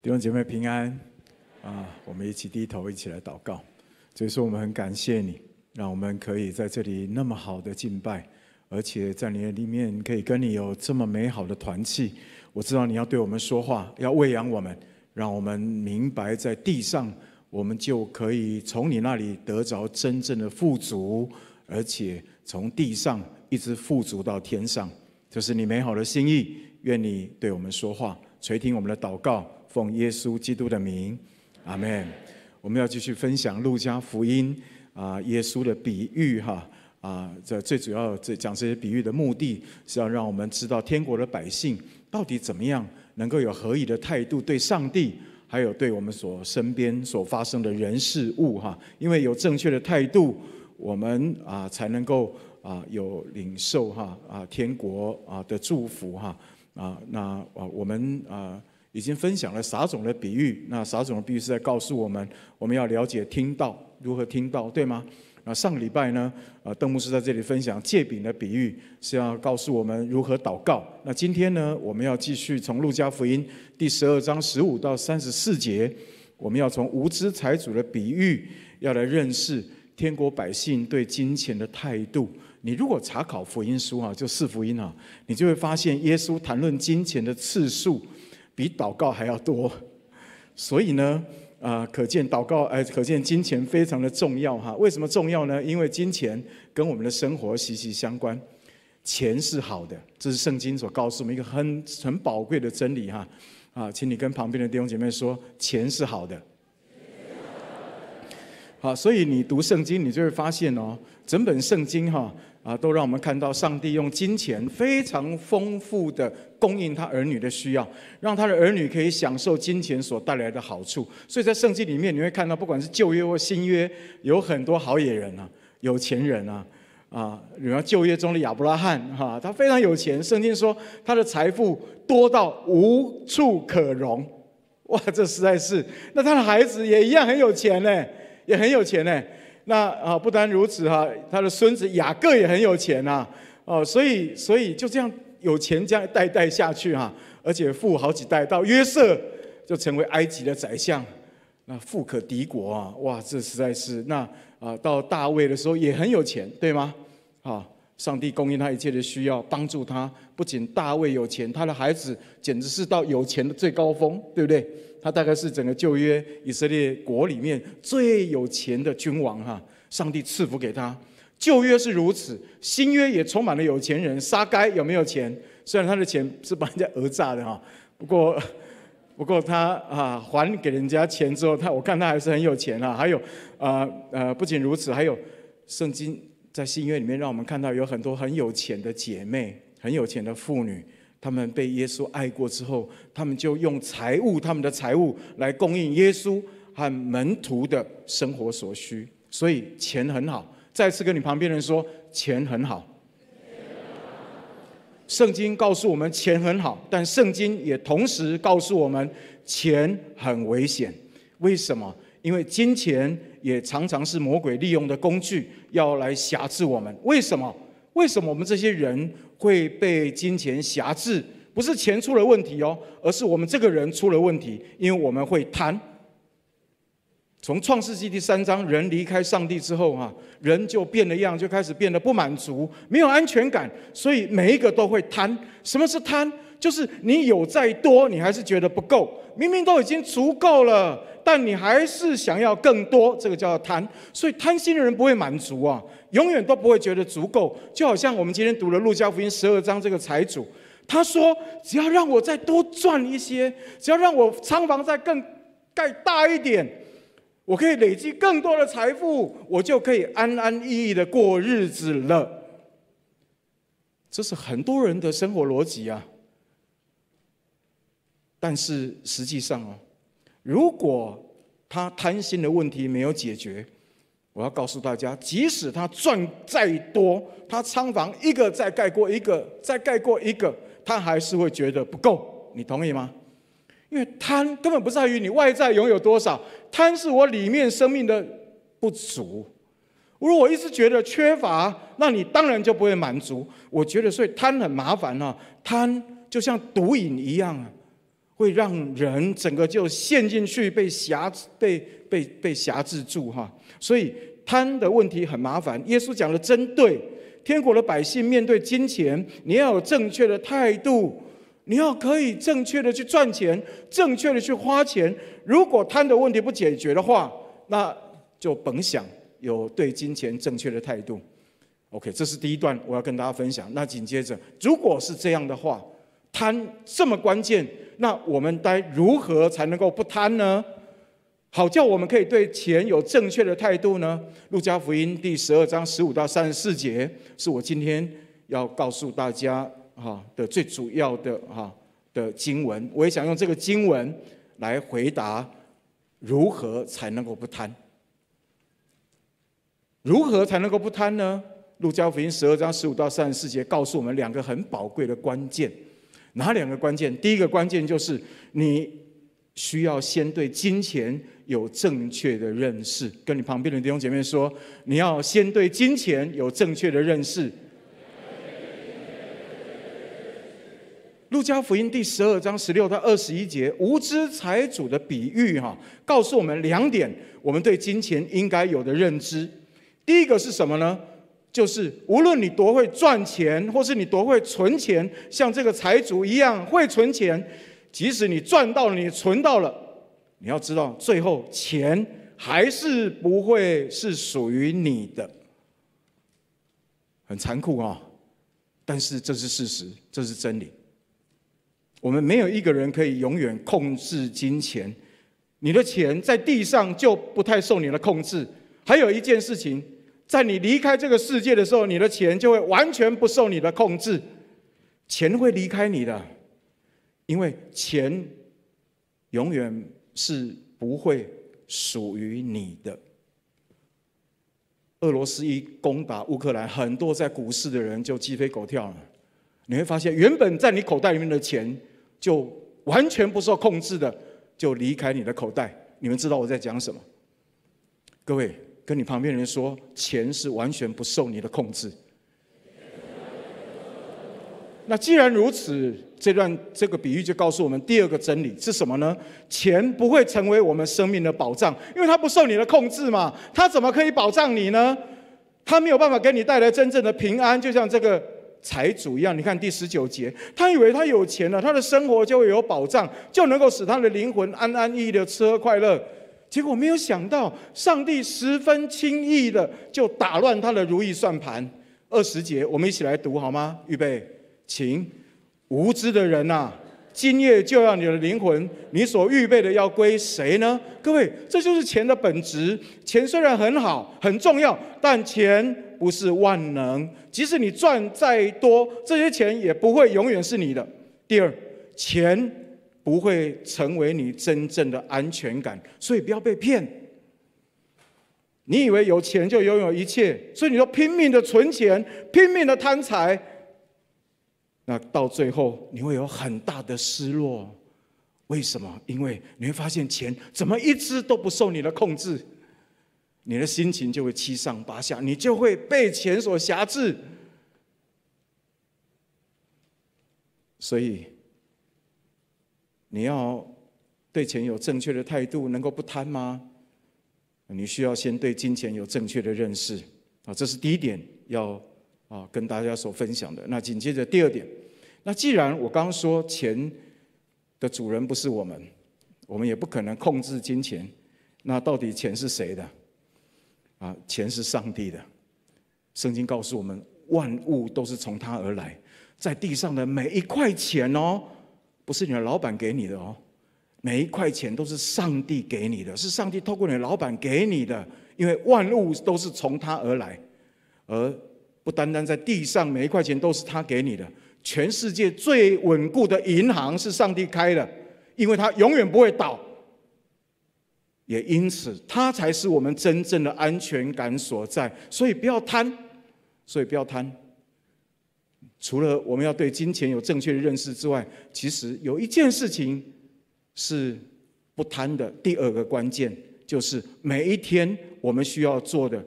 弟兄姐妹平安啊！我们一起低头一起来祷告。就说我们很感谢你，让我们可以在这里那么好的敬拜，而且在你的里面可以跟你有这么美好的团契。我知道你要对我们说话，要喂养我们，让我们明白，在地上我们就可以从你那里得着真正的富足，而且从地上一直富足到天上，这是你美好的心意。愿你对我们说话，垂听我们的祷告。奉耶稣基督的名，阿门。我们要继续分享路加福音啊，耶稣的比喻哈啊，这最主要这讲这些比喻的目的是要让我们知道天国的百姓到底怎么样能够有合理的态度对上帝，还有对我们所身边所发生的人事物哈，因为有正确的态度，我们啊才能够啊有领受哈啊天国啊的祝福哈啊那啊我们啊。已经分享了撒种的比喻，那撒种的比喻是在告诉我们，我们要了解听到如何听到，对吗？那上个礼拜呢，呃，邓牧师在这里分享借饼的比喻，是要告诉我们如何祷告。那今天呢，我们要继续从路加福音第十二章十五到三十四节，我们要从无知财主的比喻，要来认识天国百姓对金钱的态度。你如果查考福音书啊，就四福音啊，你就会发现耶稣谈论金钱的次数。比祷告还要多，所以呢，啊，可见祷告，哎，可见金钱非常的重要哈。为什么重要呢？因为金钱跟我们的生活息息相关，钱是好的，这是圣经所告诉我们一个很很宝贵的真理哈。啊，请你跟旁边的弟兄姐妹说，钱是好的。好，所以你读圣经，你就会发现哦，整本圣经哈。啊，都让我们看到上帝用金钱非常丰富的供应他儿女的需要，让他的儿女可以享受金钱所带来的好处。所以在圣经里面，你会看到，不管是旧约或新约，有很多好野人啊，有钱人啊，啊，比如旧约中的亚伯拉罕哈，他非常有钱，圣经说他的财富多到无处可容，哇，这实在是。那他的孩子也一样很有钱呢，也很有钱呢。那啊，不单如此哈，他的孙子雅各也很有钱呐，哦，所以所以就这样有钱这样一代代下去哈，而且富好几代，到约瑟就成为埃及的宰相，那富可敌国啊，哇，这实在是那啊，到大卫的时候也很有钱，对吗？啊。上帝供应他一切的需要，帮助他。不仅大卫有钱，他的孩子简直是到有钱的最高峰，对不对？他大概是整个旧约以色列国里面最有钱的君王哈。上帝赐福给他，旧约是如此，新约也充满了有钱人。杀该有没有钱？虽然他的钱是帮人家讹诈的哈，不过，不过他啊还给人家钱之后，他我看他还是很有钱啊。还有，呃呃，不仅如此，还有圣经。在新约里面，让我们看到有很多很有钱的姐妹、很有钱的妇女，她们被耶稣爱过之后，她们就用财物、她们的财物来供应耶稣和门徒的生活所需。所以钱很好。再次跟你旁边人说，钱很好。圣经告诉我们钱很好，但圣经也同时告诉我们钱很危险。为什么？因为金钱。也常常是魔鬼利用的工具，要来辖制我们。为什么？为什么我们这些人会被金钱辖制？不是钱出了问题哦，而是我们这个人出了问题。因为我们会贪。从创世纪第三章，人离开上帝之后啊，人就变了样，就开始变得不满足，没有安全感，所以每一个都会贪。什么是贪？就是你有再多，你还是觉得不够。明明都已经足够了，但你还是想要更多，这个叫贪。所以贪心的人不会满足啊，永远都不会觉得足够。就好像我们今天读了路加福音十二章，这个财主他说：“只要让我再多赚一些，只要让我仓房再更盖大一点，我可以累积更多的财富，我就可以安安逸逸的过日子了。”这是很多人的生活逻辑啊。但是实际上哦，如果他贪心的问题没有解决，我要告诉大家，即使他赚再多，他仓房一个再盖过一个，再盖过一个，他还是会觉得不够。你同意吗？因为贪根本不在于你外在拥有多少，贪是我里面生命的不足。如果我一直觉得缺乏，那你当然就不会满足。我觉得所以贪很麻烦啊，贪就像毒瘾一样啊。会让人整个就陷进去，被辖被被被辖制住哈。所以贪的问题很麻烦。耶稣讲的真对，天国的百姓面对金钱，你要有正确的态度，你要可以正确的去赚钱，正确的去花钱。如果贪的问题不解决的话，那就甭想有对金钱正确的态度。OK，这是第一段，我要跟大家分享。那紧接着，如果是这样的话。贪这么关键，那我们该如何才能够不贪呢？好叫我们可以对钱有正确的态度呢？路加福音第十二章十五到三十四节，是我今天要告诉大家哈的最主要的哈的经文。我也想用这个经文来回答如何才能够不贪？如何才能够不贪呢？路加福音十二章十五到三十四节告诉我们两个很宝贵的关键。哪两个关键？第一个关键就是你需要先对金钱有正确的认识，跟你旁边的弟兄姐妹说，你要先对金钱有正确的认识。路加福音第十二章十六到二十一节，无知财主的比喻哈，告诉我们两点，我们对金钱应该有的认知。第一个是什么呢？就是无论你多会赚钱，或是你多会存钱，像这个财主一样会存钱，即使你赚到了，你存到了，你要知道，最后钱还是不会是属于你的，很残酷啊！但是这是事实，这是真理。我们没有一个人可以永远控制金钱，你的钱在地上就不太受你的控制。还有一件事情。在你离开这个世界的时候，你的钱就会完全不受你的控制，钱会离开你的，因为钱永远是不会属于你的。俄罗斯一攻打乌克兰，很多在股市的人就鸡飞狗跳了。你会发现，原本在你口袋里面的钱，就完全不受控制的，就离开你的口袋。你们知道我在讲什么，各位。跟你旁边人说，钱是完全不受你的控制。那既然如此，这段这个比喻就告诉我们第二个真理是什么呢？钱不会成为我们生命的保障，因为它不受你的控制嘛，它怎么可以保障你呢？它没有办法给你带来真正的平安，就像这个财主一样。你看第十九节，他以为他有钱了，他的生活就会有保障，就能够使他的灵魂安安逸逸的吃喝快乐。结果没有想到，上帝十分轻易的就打乱他的如意算盘。二十节，我们一起来读好吗？预备，请无知的人呐，今夜就要你的灵魂，你所预备的要归谁呢？各位，这就是钱的本质。钱虽然很好、很重要，但钱不是万能。即使你赚再多，这些钱也不会永远是你的。第二，钱。不会成为你真正的安全感，所以不要被骗。你以为有钱就拥有一切，所以你就拼命的存钱，拼命的贪财。那到最后你会有很大的失落。为什么？因为你会发现钱怎么一只都不受你的控制，你的心情就会七上八下，你就会被钱所辖制。所以。你要对钱有正确的态度，能够不贪吗？你需要先对金钱有正确的认识啊，这是第一点要啊跟大家所分享的。那紧接着第二点，那既然我刚刚说钱的主人不是我们，我们也不可能控制金钱，那到底钱是谁的？啊，钱是上帝的。圣经告诉我们，万物都是从他而来，在地上的每一块钱哦。不是你的老板给你的哦，每一块钱都是上帝给你的，是上帝透过你的老板给你的，因为万物都是从他而来，而不单单在地上每一块钱都是他给你的。全世界最稳固的银行是上帝开的，因为它永远不会倒，也因此它才是我们真正的安全感所在。所以不要贪，所以不要贪。除了我们要对金钱有正确的认识之外，其实有一件事情是不贪的。第二个关键就是每一天我们需要做的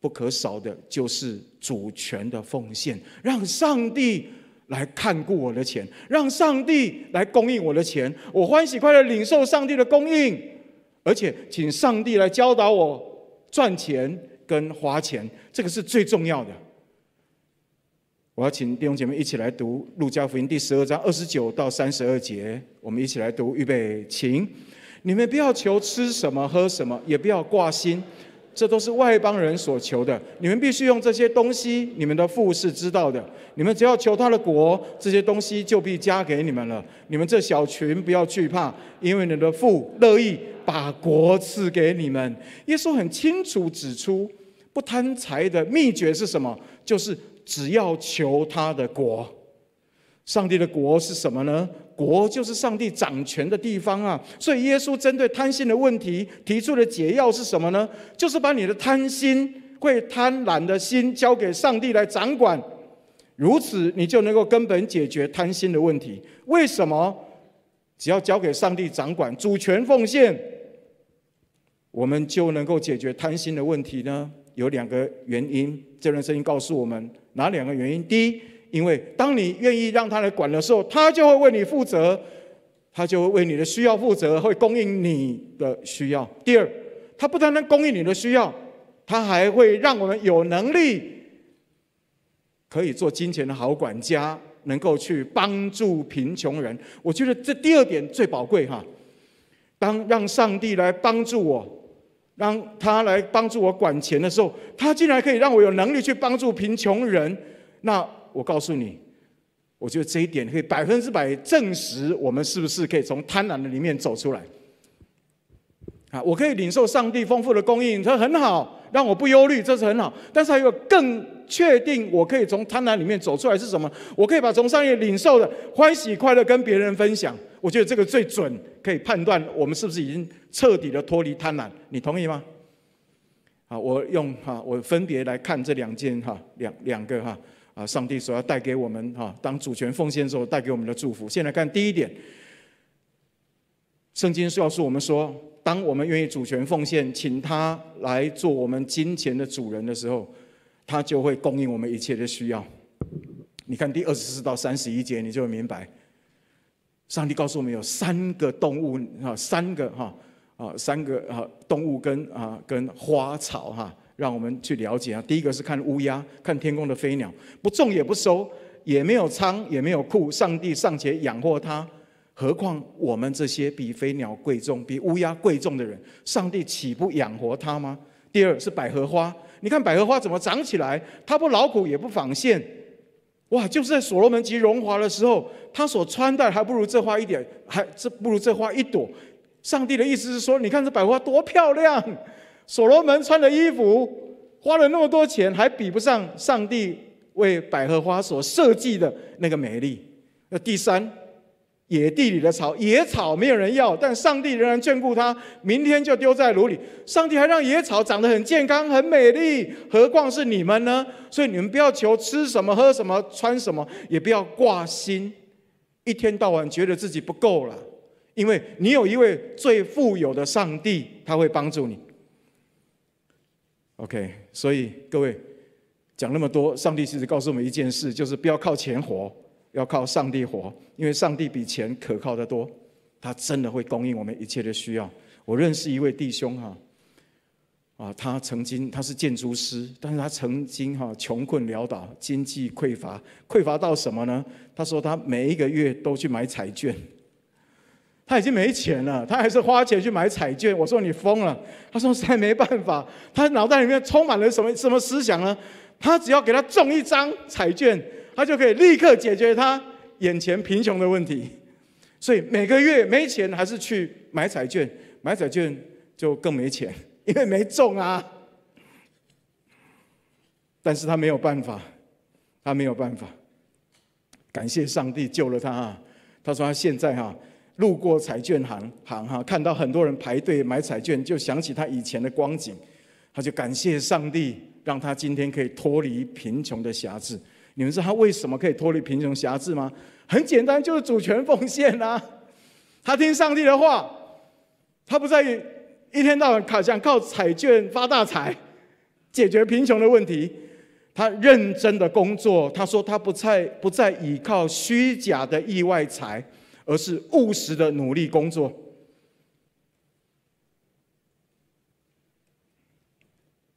不可少的就是主权的奉献，让上帝来看顾我的钱，让上帝来供应我的钱。我欢喜快乐领受上帝的供应，而且请上帝来教导我赚钱跟花钱。这个是最重要的。我要请弟兄姐妹一起来读《路加福音》第十二章二十九到三十二节，我们一起来读，预备，请你们不要求吃什么喝什么，也不要挂心，这都是外邦人所求的。你们必须用这些东西，你们的父是知道的。你们只要求他的国，这些东西就必加给你们了。你们这小群不要惧怕，因为你的父乐意把国赐给你们。耶稣很清楚指出，不贪财的秘诀是什么？就是。只要求他的国，上帝的国是什么呢？国就是上帝掌权的地方啊。所以耶稣针对贪心的问题提出的解药是什么呢？就是把你的贪心、会贪婪的心交给上帝来掌管，如此你就能够根本解决贪心的问题。为什么只要交给上帝掌管、主权奉献，我们就能够解决贪心的问题呢？有两个原因，这段声音告诉我们哪两个原因？第一，因为当你愿意让他来管的时候，他就会为你负责，他就会为你的需要负责，会供应你的需要。第二，他不单单供应你的需要，他还会让我们有能力可以做金钱的好管家，能够去帮助贫穷人。我觉得这第二点最宝贵哈。当让上帝来帮助我。让他来帮助我管钱的时候，他竟然可以让我有能力去帮助贫穷人。那我告诉你，我觉得这一点可以百分之百证实我们是不是可以从贪婪的里面走出来。啊，我可以领受上帝丰富的供应，这很好。让我不忧虑，这是很好。但是还有更确定，我可以从贪婪里面走出来是什么？我可以把从商业领受的欢喜快乐跟别人分享。我觉得这个最准，可以判断我们是不是已经彻底的脱离贪婪。你同意吗？好，我用哈，我分别来看这两件哈，两两个哈啊，上帝所要带给我们哈，当主权奉献的时候带给我们的祝福。先来看第一点，圣经告诉我们说。当我们愿意主权奉献，请他来做我们金钱的主人的时候，他就会供应我们一切的需要。你看第二十四到三十一节，你就会明白。上帝告诉我们有三个动物啊，三个哈啊，三个啊动物跟啊跟花草哈，让我们去了解啊。第一个是看乌鸦，看天空的飞鸟，不种也不收，也没有仓也没有库，上帝尚且养活它。何况我们这些比飞鸟贵重、比乌鸦贵重的人，上帝岂不养活他吗？第二是百合花，你看百合花怎么长起来？它不劳苦也不纺线，哇！就是在所罗门极荣华的时候，他所穿戴还不如这花一点，还这不如这花一朵。上帝的意思是说，你看这百合花多漂亮！所罗门穿的衣服花了那么多钱，还比不上上帝为百合花所设计的那个美丽。那第三。野地里的草，野草没有人要，但上帝仍然眷顾它。明天就丢在炉里，上帝还让野草长得很健康、很美丽。何况是你们呢？所以你们不要求吃什么、喝什么、穿什么，也不要挂心，一天到晚觉得自己不够了。因为你有一位最富有的上帝，他会帮助你。OK，所以各位讲那么多，上帝其实告诉我们一件事，就是不要靠钱活。要靠上帝活，因为上帝比钱可靠的多。他真的会供应我们一切的需要。我认识一位弟兄哈，啊，他曾经他是建筑师，但是他曾经哈穷困潦倒，经济匮乏，匮乏到什么呢？他说他每一个月都去买彩券，他已经没钱了，他还是花钱去买彩券。我说你疯了，他说实在没办法。他脑袋里面充满了什么什么思想呢？他只要给他中一张彩券。他就可以立刻解决他眼前贫穷的问题，所以每个月没钱还是去买彩券，买彩券就更没钱，因为没中啊。但是他没有办法，他没有办法。感谢上帝救了他啊！他说他现在哈，路过彩券行行哈，看到很多人排队买彩券，就想起他以前的光景，他就感谢上帝，让他今天可以脱离贫穷的辖制。你们知道他为什么可以脱离贫穷辖制吗？很简单，就是主权奉献啊！他听上帝的话，他不在一天到晚靠想靠彩券发大财解决贫穷的问题，他认真的工作。他说他不再不再依靠虚假的意外财，而是务实的努力工作。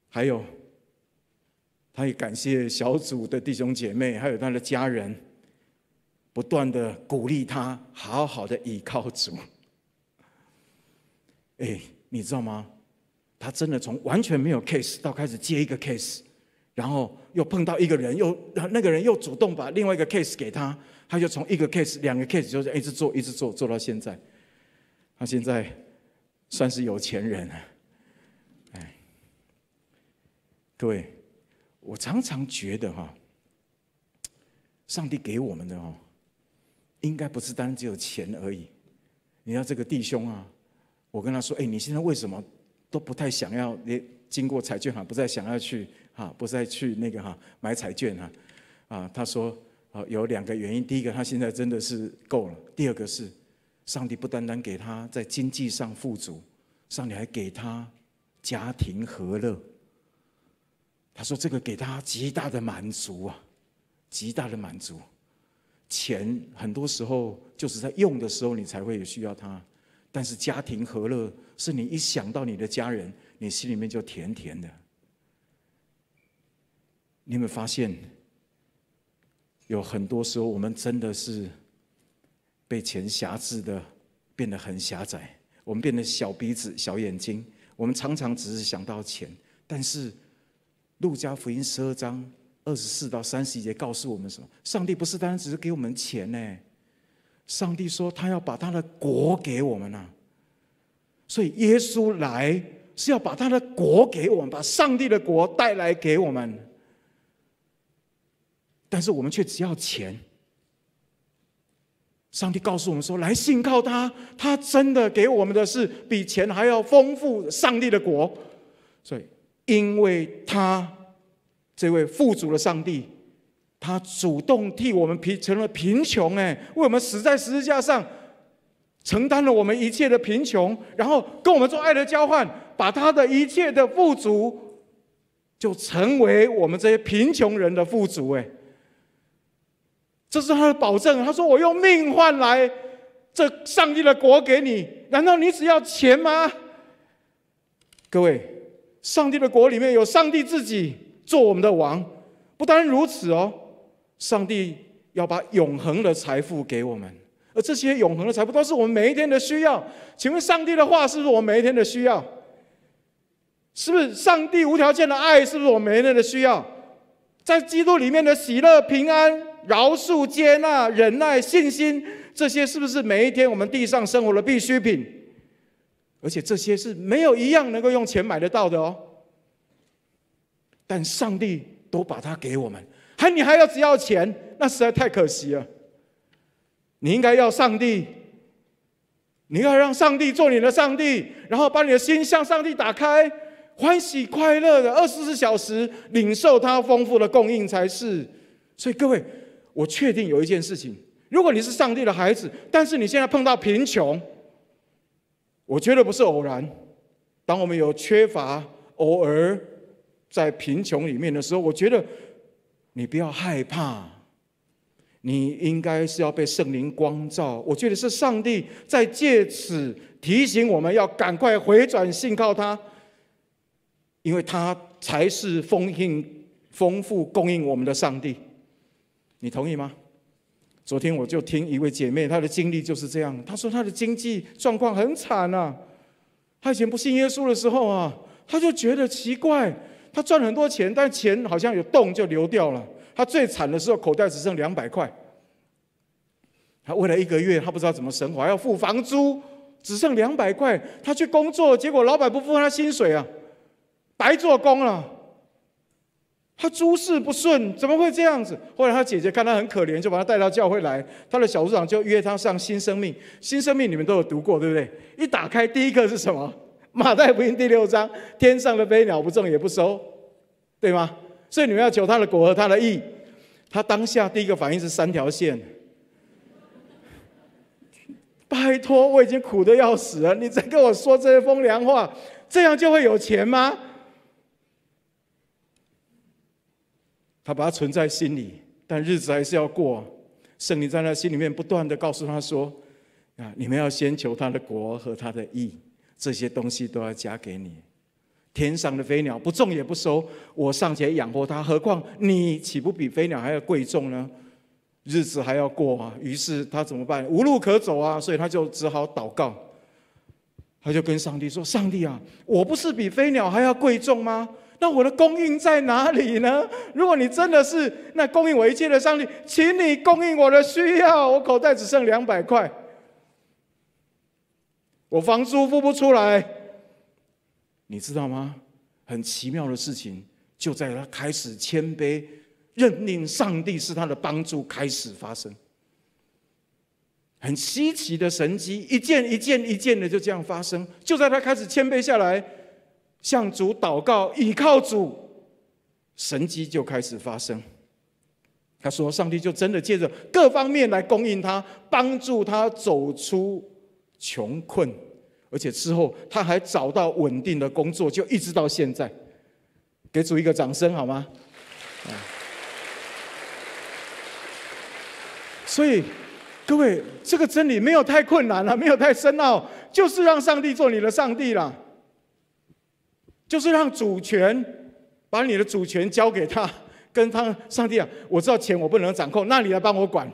还有。他也感谢小组的弟兄姐妹，还有他的家人，不断的鼓励他，好好的倚靠主。哎，你知道吗？他真的从完全没有 case 到开始接一个 case，然后又碰到一个人，又那个人又主动把另外一个 case 给他，他就从一个 case、两个 case，就是一直做、一直做，做到现在。他现在算是有钱人了。哎，位，我常常觉得哈，上帝给我们的哦，应该不是单只有钱而已。你看这个弟兄啊，我跟他说，哎，你现在为什么都不太想要？你经过彩券行，不再想要去哈，不再去那个哈，买彩券哈。啊，他说啊，有两个原因。第一个，他现在真的是够了；第二个是，上帝不单单给他在经济上富足，上帝还给他家庭和乐。他说：“这个给他极大的满足啊，极大的满足。钱很多时候就是在用的时候你才会需要它，但是家庭和乐是你一想到你的家人，你心里面就甜甜的。你有没有发现，有很多时候我们真的是被钱辖制的，变得很狭窄，我们变得小鼻子、小眼睛，我们常常只是想到钱，但是……”路加福音十二章二十四到三十一节告诉我们什么？上帝不是单单只是给我们钱呢？上帝说他要把他的国给我们啊，所以耶稣来是要把他的国给我们，把上帝的国带来给我们。但是我们却只要钱。上帝告诉我们说，来信靠他，他真的给我们的是比钱还要丰富上帝的国，所以。因为他这位富足的上帝，他主动替我们贫成了贫穷，哎，为我们死在十字架上，承担了我们一切的贫穷，然后跟我们做爱的交换，把他的一切的富足，就成为我们这些贫穷人的富足，哎，这是他的保证。他说：“我用命换来这上帝的国给你，难道你只要钱吗？”各位。上帝的国里面有上帝自己做我们的王，不单如此哦，上帝要把永恒的财富给我们，而这些永恒的财富都是我们每一天的需要。请问，上帝的话是不是我们每一天的需要？是不是上帝无条件的爱是不是我们每一天的需要？在基督里面的喜乐、平安、饶恕、接纳、忍耐、信心，这些是不是每一天我们地上生活的必需品？而且这些是没有一样能够用钱买得到的哦。但上帝都把它给我们，还你还要只要钱，那实在太可惜了。你应该要上帝，你要让上帝做你的上帝，然后把你的心向上帝打开，欢喜快乐的二十四小时领受他丰富的供应才是。所以各位，我确定有一件事情：如果你是上帝的孩子，但是你现在碰到贫穷。我觉得不是偶然。当我们有缺乏、偶尔在贫穷里面的时候，我觉得你不要害怕，你应该是要被圣灵光照。我觉得是上帝在借此提醒我们要赶快回转，信靠他，因为他才是丰盈、丰富供应我们的上帝。你同意吗？昨天我就听一位姐妹，她的经历就是这样。她说她的经济状况很惨啊。她以前不信耶稣的时候啊，她就觉得奇怪，她赚很多钱，但钱好像有洞就流掉了。她最惨的时候，口袋只剩两百块。她为了一个月，她不知道怎么生活，还要付房租，只剩两百块。她去工作，结果老板不付她薪水啊，白做工了。他诸事不顺，怎么会这样子？后来他姐姐看他很可怜，就把他带到教会来。他的小组长就约他上新生命。新生命你们都有读过，对不对？一打开第一个是什么？马太福音第六章，天上的飞鸟不种也不收，对吗？所以你们要求他的果和他的义，他当下第一个反应是三条线。拜托，我已经苦得要死了，你再跟我说这些风凉话？这样就会有钱吗？他把它存在心里，但日子还是要过。圣灵在他心里面不断的告诉他说：“啊，你们要先求他的国和他的义，这些东西都要加给你。天上的飞鸟不种也不收，我尚且养活它，何况你岂不比飞鸟还要贵重呢？日子还要过啊！”于是他怎么办？无路可走啊，所以他就只好祷告。他就跟上帝说：“上帝啊，我不是比飞鸟还要贵重吗？”那我的供应在哪里呢？如果你真的是那供应我一切的上帝，请你供应我的需要。我口袋只剩两百块，我房租付不出来。你知道吗？很奇妙的事情，就在他开始谦卑，认命上帝是他的帮助开始发生。很稀奇的神迹，一件一件一件的就这样发生。就在他开始谦卑下来。向主祷告，倚靠主，神迹就开始发生。他说：“上帝就真的借着各方面来供应他，帮助他走出穷困，而且之后他还找到稳定的工作，就一直到现在。”给主一个掌声好吗？所以，各位，这个真理没有太困难了，没有太深奥，就是让上帝做你的上帝了。就是让主权把你的主权交给他，跟他上帝啊，我知道钱我不能掌控，那你来帮我管。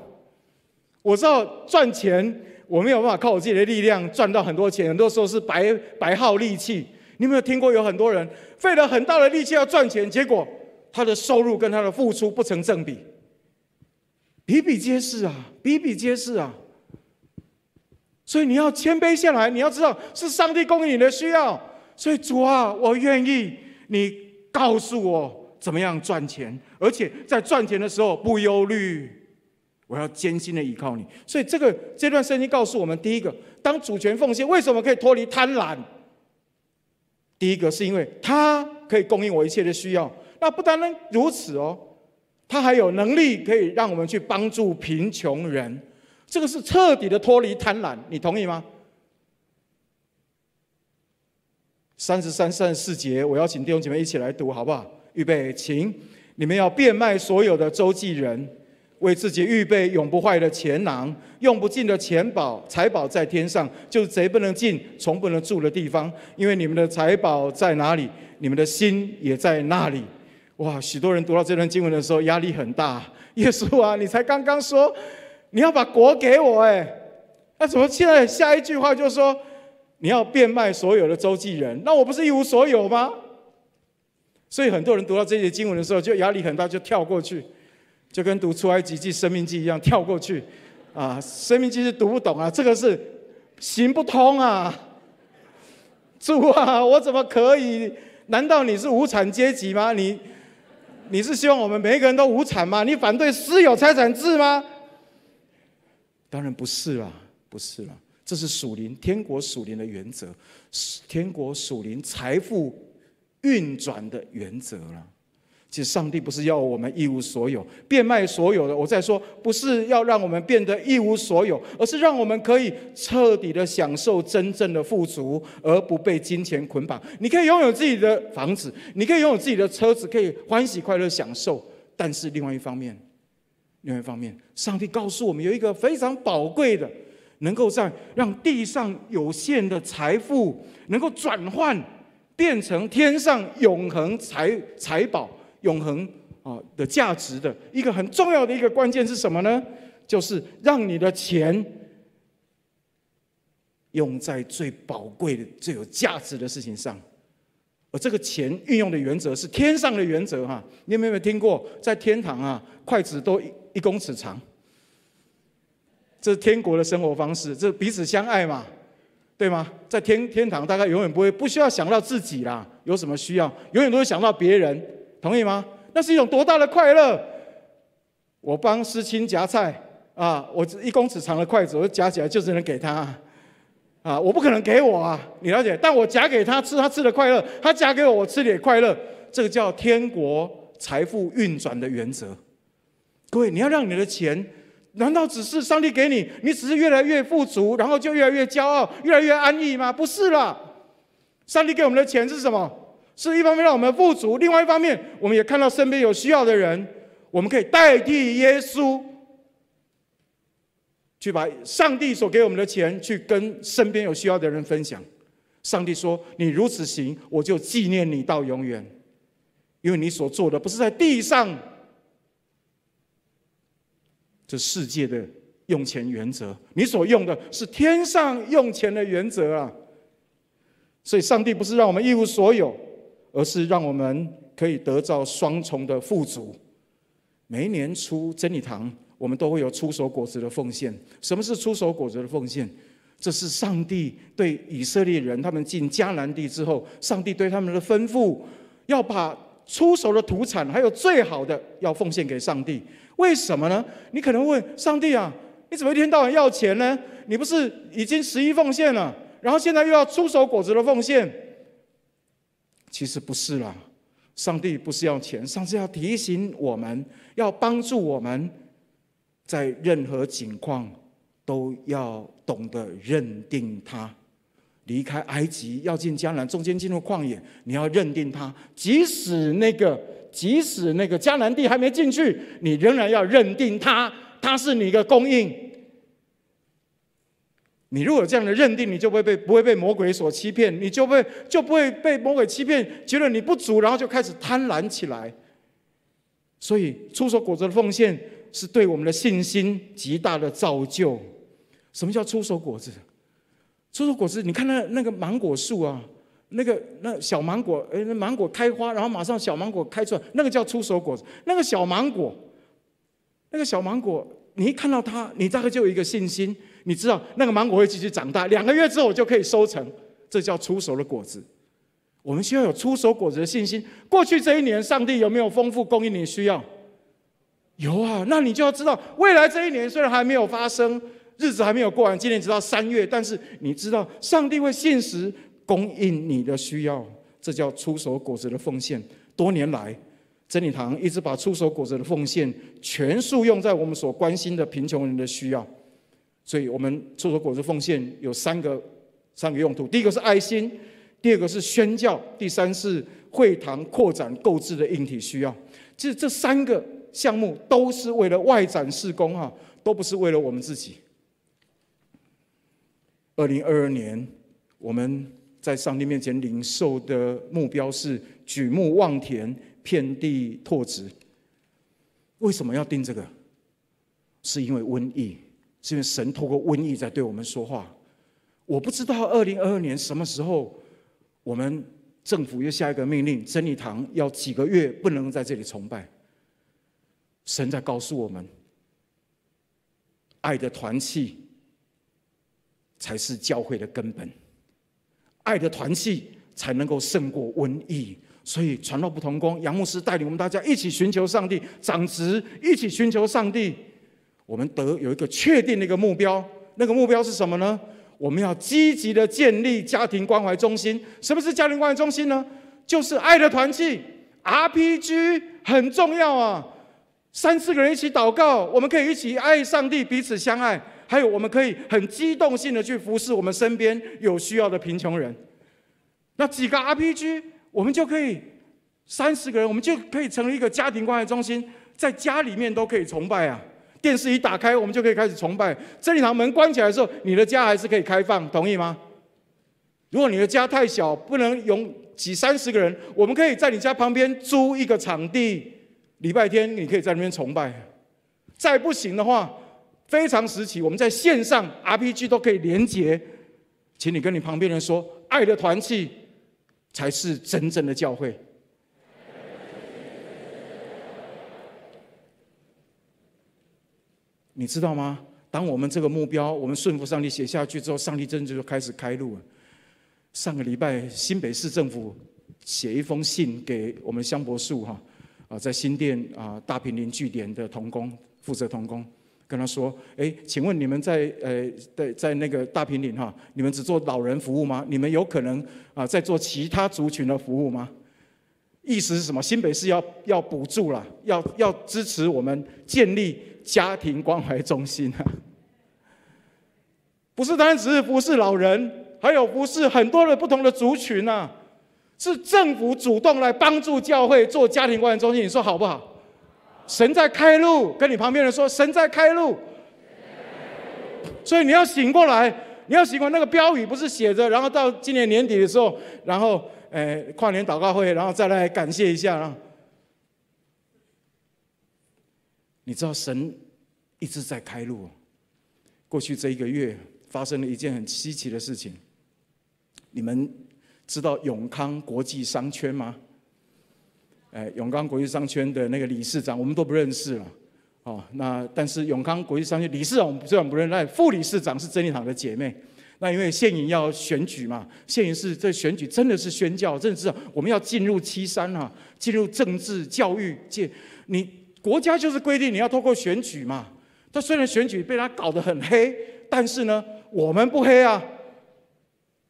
我知道赚钱我没有办法靠我自己的力量赚到很多钱，很多时候是白白耗力气。你有没有听过有很多人费了很大的力气要赚钱，结果他的收入跟他的付出不成正比，比比皆是啊，比比皆是啊。所以你要谦卑下来，你要知道是上帝供应你的需要。所以主啊，我愿意你告诉我怎么样赚钱，而且在赚钱的时候不忧虑，我要艰辛的依靠你。所以这个这段圣经告诉我们，第一个，当主权奉献，为什么可以脱离贪婪？第一个是因为他可以供应我一切的需要，那不单单如此哦，他还有能力可以让我们去帮助贫穷人，这个是彻底的脱离贪婪，你同意吗？三十三、三十四节，我邀请弟兄姐妹一起来读，好不好？预备，请你们要变卖所有的周记人，为自己预备永不坏的钱囊，用不尽的钱宝。财宝在天上，就是贼不能进，虫不能住的地方。因为你们的财宝在哪里，你们的心也在那里。哇！许多人读到这段经文的时候，压力很大。耶稣啊，你才刚刚说你要把国给我，哎，那怎么现在下一句话就说？你要变卖所有的周记人，那我不是一无所有吗？所以很多人读到这些经文的时候，就压力很大，就跳过去，就跟读出埃及记、生命记一样跳过去。啊，生命记是读不懂啊，这个是行不通啊。主啊，我怎么可以？难道你是无产阶级吗？你你是希望我们每一个人都无产吗？你反对私有财产制吗？当然不是啦，不是啦。这是属灵天国属灵的原则，天国属灵财富运转的原则了。其实上帝不是要我们一无所有，变卖所有的。我在说，不是要让我们变得一无所有，而是让我们可以彻底的享受真正的富足，而不被金钱捆绑。你可以拥有自己的房子，你可以拥有自己的车子，可以欢喜快乐享受。但是另外一方面，另外一方面，上帝告诉我们有一个非常宝贵的。能够在让地上有限的财富能够转换变成天上永恒财财宝、永恒啊的价值的一个很重要的一个关键是什么呢？就是让你的钱用在最宝贵的、最有价值的事情上。而这个钱运用的原则是天上的原则哈。你有没有听过，在天堂啊，筷子都一公尺长？这是天国的生活方式，这彼此相爱嘛，对吗？在天天堂大概永远不会不需要想到自己啦，有什么需要，永远都会想到别人，同意吗？那是一种多大的快乐！我帮师亲夹菜啊，我一公尺长的筷子，我夹起来就只能给他，啊，我不可能给我啊，你了解？但我夹给他吃，他吃的快乐；他夹给我，我吃的也快乐。这个叫天国财富运转的原则。各位，你要让你的钱。难道只是上帝给你，你只是越来越富足，然后就越来越骄傲、越来越安逸吗？不是啦，上帝给我们的钱是什么？是一方面让我们富足，另外一方面，我们也看到身边有需要的人，我们可以代替耶稣，去把上帝所给我们的钱，去跟身边有需要的人分享。上帝说：“你如此行，我就纪念你到永远，因为你所做的不是在地上。”这世界的用钱原则，你所用的是天上用钱的原则啊！所以，上帝不是让我们一无所有，而是让我们可以得到双重的富足。每年初真理堂，我们都会有出手果子的奉献。什么是出手果子的奉献？这是上帝对以色列人，他们进迦南地之后，上帝对他们的吩咐，要把。出手的土产，还有最好的要奉献给上帝，为什么呢？你可能问上帝啊，你怎么一天到晚要钱呢？你不是已经十一奉献了，然后现在又要出手果子的奉献？其实不是啦，上帝不是要钱，上帝要提醒我们，要帮助我们，在任何情况都要懂得认定他。离开埃及要进江南，中间进入旷野，你要认定他。即使那个，即使那个迦南地还没进去，你仍然要认定他，他是你的供应。你如果这样的认定，你就会被不会被魔鬼所欺骗，你就会就不会被魔鬼欺骗，觉得你不足，然后就开始贪婪起来。所以，出手果子的奉献是对我们的信心极大的造就。什么叫出手果子？出手果子，你看那那个芒果树啊，那个那小芒果，哎，那芒果开花，然后马上小芒果开出来，那个叫出手果子。那个小芒果，那个小芒果，你一看到它，你大概就有一个信心，你知道那个芒果会继续长大，两个月之后就可以收成，这叫出手的果子。我们需要有出手果子的信心。过去这一年，上帝有没有丰富供应你需要？有啊，那你就要知道，未来这一年虽然还没有发生。日子还没有过完，今年直到三月。但是你知道，上帝会现实供应你的需要，这叫出手果子的奉献。多年来，真理堂一直把出手果子的奉献全数用在我们所关心的贫穷人的需要。所以，我们出手果子奉献有三个三个用途：第一个是爱心，第二个是宣教，第三是会堂扩展购置的硬体需要。这这三个项目都是为了外展施工，哈，都不是为了我们自己。二零二二年，我们在上帝面前领受的目标是举目望田，遍地拓植。为什么要定这个？是因为瘟疫，是因为神透过瘟疫在对我们说话。我不知道二零二二年什么时候，我们政府又下一个命令，真理堂要几个月不能在这里崇拜。神在告诉我们，爱的团契。才是教会的根本，爱的团契才能够胜过瘟疫。所以传道不同工，杨牧师带领我们大家一起寻求上帝长职，一起寻求上帝。我们得有一个确定的一个目标，那个目标是什么呢？我们要积极的建立家庭关怀中心。什么是家庭关怀中心呢？就是爱的团契，RPG 很重要啊。三四个人一起祷告，我们可以一起爱上帝，彼此相爱。还有，我们可以很机动性的去服侍我们身边有需要的贫穷人。那几个 RPG，我们就可以三十个人，我们就可以成立一个家庭关爱中心，在家里面都可以崇拜啊。电视一打开，我们就可以开始崇拜。真理堂门关起来的时候，你的家还是可以开放，同意吗？如果你的家太小，不能容几三十个人，我们可以在你家旁边租一个场地，礼拜天你可以在那边崇拜。再不行的话，非常时期，我们在线上 RPG 都可以联结，请你跟你旁边人说，爱的团契才是真正的教会。你知道吗？当我们这个目标，我们顺服上帝写下去之后，上帝真的就开始开路了。上个礼拜，新北市政府写一封信给我们香柏树哈啊，在新店啊大坪林据点的童工，负责童工。跟他说：“哎，请问你们在呃，在在那个大平岭哈，你们只做老人服务吗？你们有可能啊，在做其他族群的服务吗？意思是什么？新北市要要补助了，要要支持我们建立家庭关怀中心，不是单单只是服侍老人，还有服侍很多的不同的族群啊，是政府主动来帮助教会做家庭关怀中心，你说好不好？”神在开路，跟你旁边人说：“神在开路。”所以你要醒过来，你要醒过来。那个标语不是写着？然后到今年年底的时候，然后呃跨年祷告会，然后再来感谢一下啊。你知道神一直在开路。过去这一个月发生了一件很稀奇的事情。你们知道永康国际商圈吗？哎，永康国际商圈的那个理事长，我们都不认识了。哦，那但是永康国际商圈理事长我们虽然不认，但副理事长是真理党的姐妹。那因为现营要选举嘛，现营是这选举真的是宣教的是我们要进入七三啊，进入政治教育界。你国家就是规定你要透过选举嘛。他虽然选举被他搞得很黑，但是呢，我们不黑啊。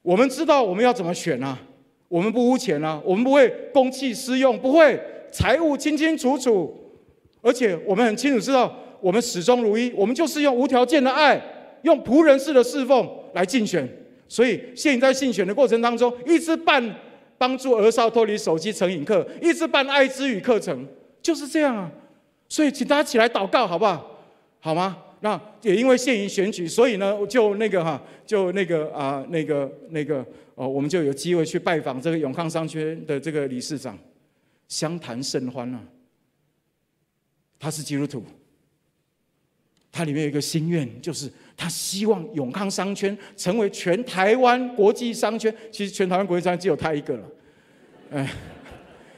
我们知道我们要怎么选啊。我们不污钱啊，我们不会公器私用，不会财务清清楚楚，而且我们很清楚知道，我们始终如一，我们就是用无条件的爱，用仆人的侍奉来竞选。所以现在竞选的过程当中，一直办帮助儿少脱离手机成瘾课，一直办爱之雨课程，就是这样啊。所以请大家起来祷告，好不好？好吗？那也因为现颖选举，所以呢，就那个哈，就那个啊，那个那个。哦，我们就有机会去拜访这个永康商圈的这个理事长，相谈甚欢啊。他是基督徒，他里面有一个心愿，就是他希望永康商圈成为全台湾国际商圈。其实全台湾国际商圈只有他一个了，哎，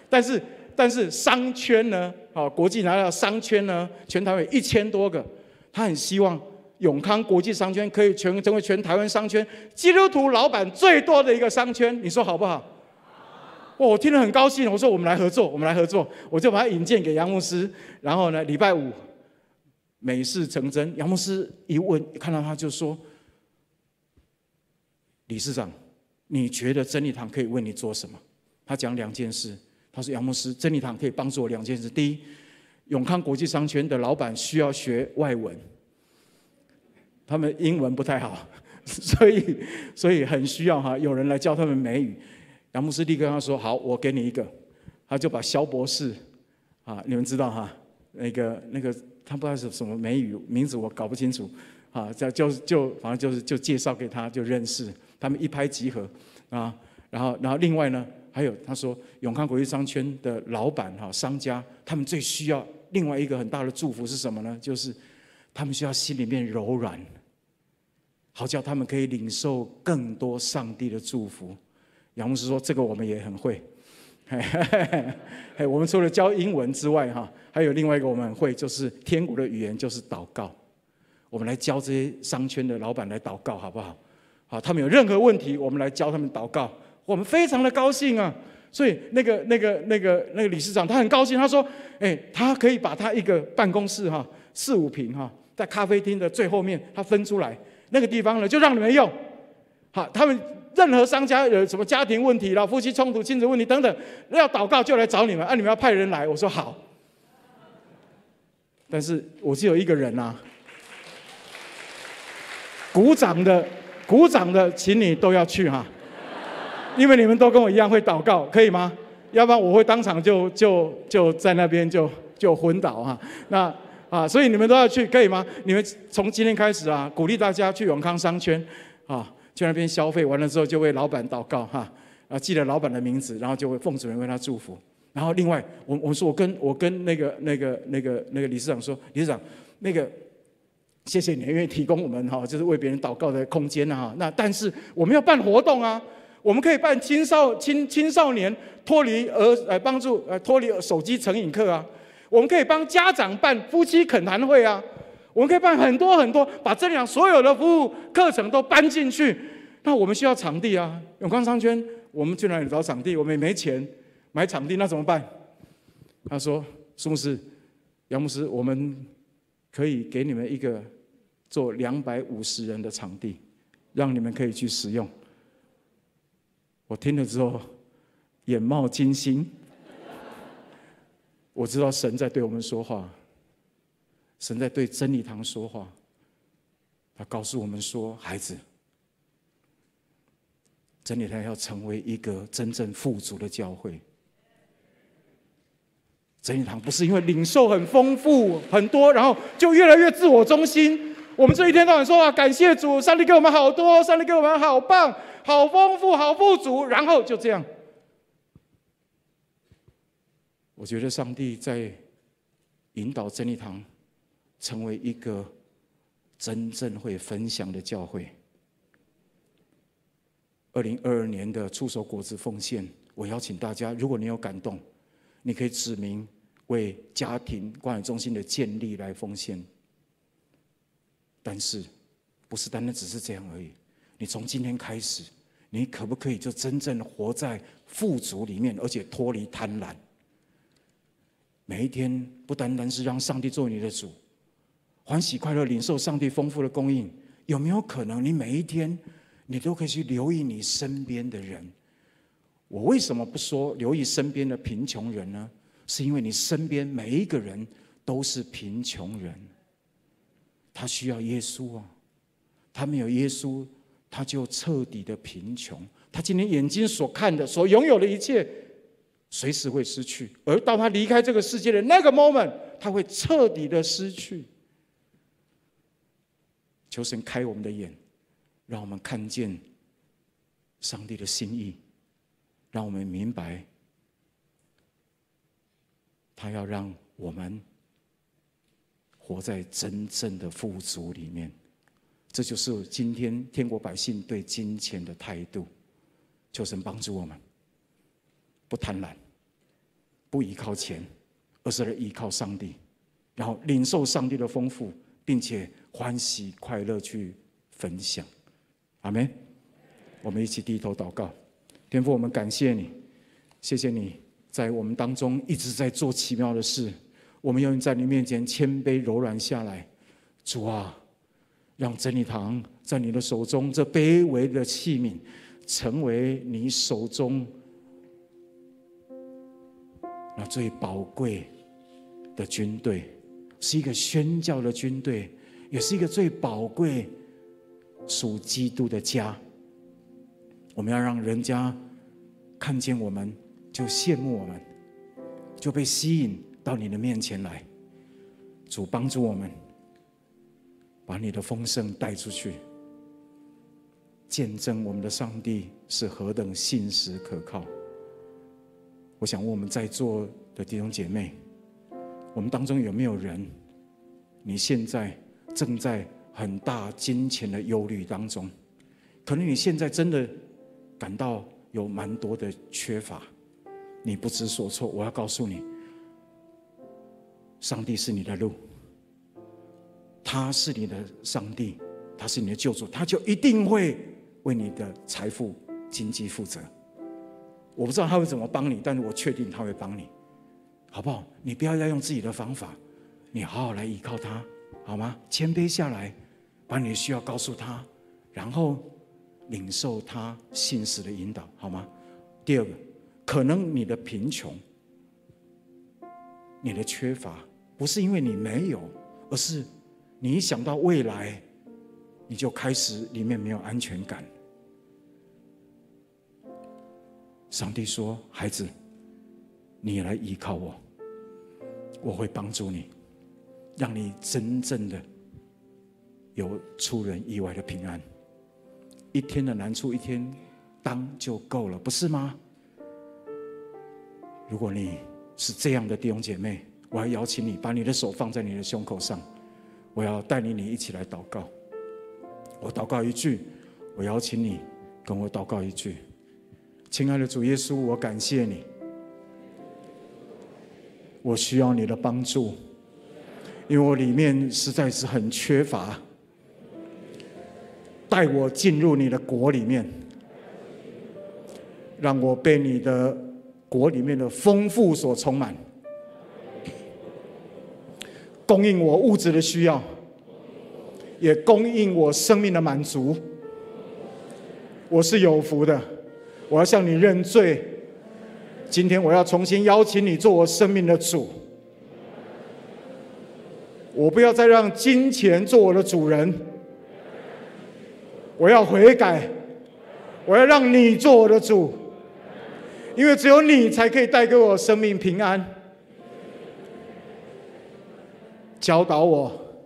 但是但是商圈呢，啊，国际拿到商圈呢，全台湾一千多个，他很希望。永康国际商圈可以全成为全台湾商圈基督徒老板最多的一个商圈，你说好不好？我我听了很高兴，我说我们来合作，我们来合作，我就把他引荐给杨牧师。然后呢，礼拜五美事成真，杨牧师一问，看到他就说：“理事长，你觉得真理堂可以为你做什么？”他讲两件事，他说：“杨牧师，真理堂可以帮助我两件事。第一，永康国际商圈的老板需要学外文。”他们英文不太好，所以所以很需要哈，有人来教他们美语。杨牧师立刻说：“好，我给你一个。”他就把萧博士啊，你们知道哈，那个那个他不知道是什么美语名字，我搞不清楚啊。叫就就反正就是就介绍给他就认识，他们一拍即合啊。然后然后另外呢，还有他说永康国际商圈的老板哈商家，他们最需要另外一个很大的祝福是什么呢？就是。他们需要心里面柔软，好叫他们可以领受更多上帝的祝福。杨牧师说：“这个我们也很会。嘿，我们除了教英文之外，哈，还有另外一个我们会，就是天国的语言就是祷告。我们来教这些商圈的老板来祷告，好不好？好，他们有任何问题，我们来教他们祷告。我们非常的高兴啊！所以那个、那个、那个、那个理事长，他很高兴，他说：‘哎，他可以把他一个办公室哈，四五平哈。’在咖啡厅的最后面，他分出来那个地方呢，就让你们用。好，他们任何商家有什么家庭问题啦、夫妻冲突、亲子问题等等，要祷告就来找你们，啊，你们要派人来，我说好。但是我是有一个人呐，鼓掌的，鼓掌的，请你都要去哈，因为你们都跟我一样会祷告，可以吗？要不然我会当场就就就在那边就就昏倒哈，那。啊，所以你们都要去，可以吗？你们从今天开始啊，鼓励大家去永康商圈，啊，去那边消费完了之后，就为老板祷告哈，啊，记得老板的名字，然后就会奉主人为他祝福。然后另外，我我说我跟我跟那个那个那个那个理事长说，理事长，那个谢谢你愿意提供我们哈，就是为别人祷告的空间啊。那但是我们要办活动啊，我们可以办青少青青少年脱离而呃帮助呃脱离手机成瘾课啊。我们可以帮家长办夫妻恳谈会啊，我们可以办很多很多，把这样所有的服务课程都搬进去。那我们需要场地啊，永康商圈，我们去哪里找场地？我们也没钱买场地，那怎么办？他说：“苏牧师，杨牧师，我们可以给你们一个做两百五十人的场地，让你们可以去使用。”我听了之后，眼冒金星。我知道神在对我们说话，神在对真理堂说话。他告诉我们说：“孩子，真理堂要成为一个真正富足的教会。真理堂不是因为领受很丰富很多，然后就越来越自我中心。我们这一天到晚说啊，感谢主，上帝给我们好多，上帝给我们好棒，好丰富，好富足，然后就这样。”我觉得上帝在引导真理堂成为一个真正会分享的教会。二零二二年的出手果子奉献，我邀请大家，如果你有感动，你可以指明为家庭关爱中心的建立来奉献。但是，不是单单只是这样而已。你从今天开始，你可不可以就真正活在富足里面，而且脱离贪婪？每一天不单单是让上帝做你的主，欢喜快乐领受上帝丰富的供应，有没有可能你每一天你都可以去留意你身边的人？我为什么不说留意身边的贫穷人呢？是因为你身边每一个人都是贫穷人，他需要耶稣啊，他没有耶稣，他就彻底的贫穷。他今天眼睛所看的，所拥有的一切。随时会失去，而当他离开这个世界的那个 moment，他会彻底的失去。求神开我们的眼，让我们看见上帝的心意，让我们明白他要让我们活在真正的富足里面。这就是今天天国百姓对金钱的态度。求神帮助我们。不贪婪，不依靠钱，而是来依靠上帝，然后领受上帝的丰富，并且欢喜快乐去分享。阿门。我们一起低头祷告，天父，我们感谢你，谢谢你，在我们当中一直在做奇妙的事。我们愿意在你面前谦卑柔软下来，主啊，让真理堂在你的手中这卑微的器皿，成为你手中。那最宝贵的军队，是一个宣教的军队，也是一个最宝贵属基督的家。我们要让人家看见我们，就羡慕我们，就被吸引到你的面前来。主帮助我们，把你的风声带出去，见证我们的上帝是何等信实可靠。我想问我们在座的弟兄姐妹，我们当中有没有人？你现在正在很大金钱的忧虑当中，可能你现在真的感到有蛮多的缺乏，你不知所措。我要告诉你，上帝是你的路，他是你的上帝，他是你的救主，他就一定会为你的财富、经济负责。我不知道他会怎么帮你，但是我确定他会帮你，好不好？你不要再用自己的方法，你好好来依靠他，好吗？谦卑下来，把你的需要告诉他，然后领受他现实的引导，好吗？第二个，可能你的贫穷、你的缺乏，不是因为你没有，而是你一想到未来，你就开始里面没有安全感。上帝说：“孩子，你来依靠我，我会帮助你，让你真正的有出人意外的平安。一天的难处，一天当就够了，不是吗？如果你是这样的弟兄姐妹，我要邀请你，把你的手放在你的胸口上，我要带领你一起来祷告。我祷告一句，我邀请你跟我祷告一句。”亲爱的主耶稣，我感谢你，我需要你的帮助，因为我里面实在是很缺乏。带我进入你的国里面，让我被你的国里面的丰富所充满，供应我物质的需要，也供应我生命的满足。我是有福的。我要向你认罪，今天我要重新邀请你做我生命的主。我不要再让金钱做我的主人，我要悔改，我要让你做我的主，因为只有你才可以带给我生命平安，教导我，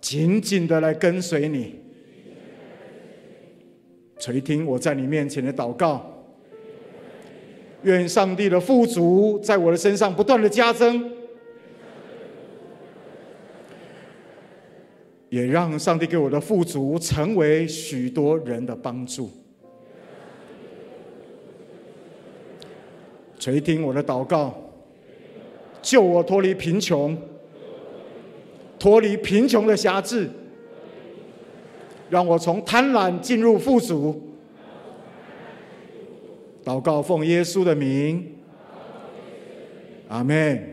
紧紧的来跟随你。垂听我在你面前的祷告，愿上帝的富足在我的身上不断的加增，也让上帝给我的富足成为许多人的帮助。垂听我的祷告，救我脱离贫穷，脱离贫穷的辖制。让我从贪婪进入富足，祷告，奉耶稣的名，阿门。